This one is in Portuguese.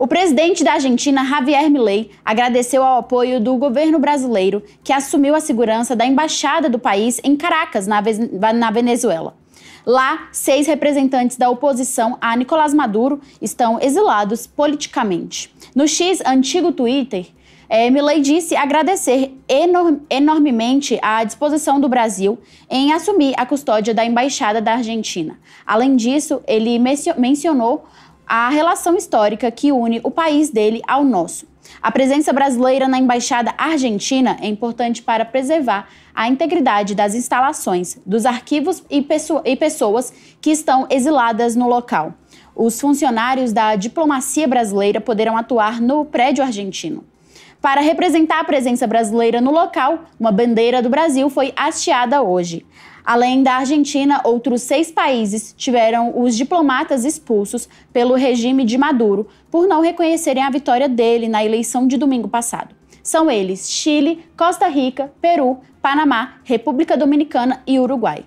O presidente da Argentina, Javier Milei, agradeceu ao apoio do governo brasileiro, que assumiu a segurança da embaixada do país em Caracas, na Venezuela. Lá, seis representantes da oposição a Nicolás Maduro estão exilados politicamente. No X, antigo Twitter, é, eh, Milley disse agradecer enorm enormemente a disposição do Brasil em assumir a custódia da Embaixada da Argentina. Além disso, ele mencionou a relação histórica que une o país dele ao nosso. A presença brasileira na Embaixada Argentina é importante para preservar a integridade das instalações, dos arquivos e, e pessoas que estão exiladas no local. Os funcionários da diplomacia brasileira poderão atuar no prédio argentino. Para representar a presença brasileira no local, uma bandeira do Brasil foi hasteada hoje. Além da Argentina, outros seis países tiveram os diplomatas expulsos pelo regime de Maduro por não reconhecerem a vitória dele na eleição de domingo passado. São eles Chile, Costa Rica, Peru, Panamá, República Dominicana e Uruguai.